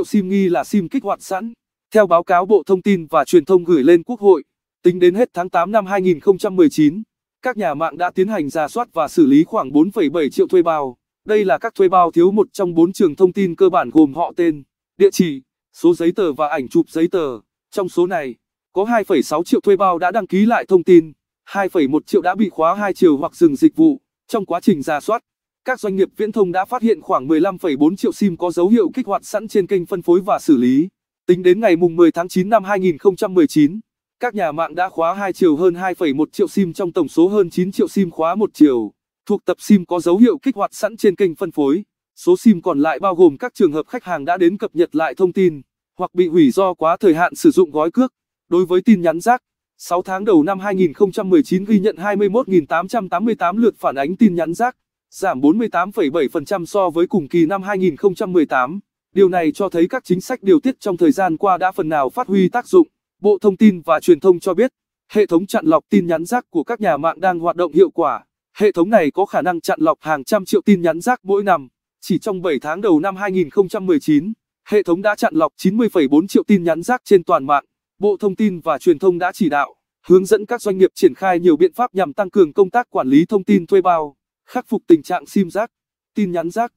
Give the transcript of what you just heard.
triệu SIM nghi là SIM kích hoạt sẵn. Theo báo cáo Bộ Thông tin và Truyền thông gửi lên Quốc hội, tính đến hết tháng 8 năm 2019, các nhà mạng đã tiến hành ra soát và xử lý khoảng 4,7 triệu thuê bao. Đây là các thuê bao thiếu một trong bốn trường thông tin cơ bản gồm họ tên, địa chỉ, số giấy tờ và ảnh chụp giấy tờ. Trong số này, có 2,6 triệu thuê bao đã đăng ký lại thông tin, 2,1 triệu đã bị khóa hai chiều hoặc dừng dịch vụ. Trong quá trình ra soát, các doanh nghiệp viễn thông đã phát hiện khoảng 15,4 triệu SIM có dấu hiệu kích hoạt sẵn trên kênh phân phối và xử lý. Tính đến ngày 10 tháng 9 năm 2019, các nhà mạng đã khóa hai chiều hơn 2,1 triệu SIM trong tổng số hơn 9 triệu SIM khóa một chiều, thuộc tập SIM có dấu hiệu kích hoạt sẵn trên kênh phân phối. Số SIM còn lại bao gồm các trường hợp khách hàng đã đến cập nhật lại thông tin hoặc bị hủy do quá thời hạn sử dụng gói cước. Đối với tin nhắn rác, 6 tháng đầu năm 2019 ghi nhận 21.888 lượt phản ánh tin nhắn rác giảm 48,7% so với cùng kỳ năm 2018. Điều này cho thấy các chính sách điều tiết trong thời gian qua đã phần nào phát huy tác dụng. Bộ Thông tin và Truyền thông cho biết, hệ thống chặn lọc tin nhắn rác của các nhà mạng đang hoạt động hiệu quả. Hệ thống này có khả năng chặn lọc hàng trăm triệu tin nhắn rác mỗi năm. Chỉ trong 7 tháng đầu năm 2019, hệ thống đã chặn lọc 90,4 triệu tin nhắn rác trên toàn mạng. Bộ Thông tin và Truyền thông đã chỉ đạo, hướng dẫn các doanh nghiệp triển khai nhiều biện pháp nhằm tăng cường công tác quản lý thông tin thuê bao khắc phục tình trạng sim rác, tin nhắn rác.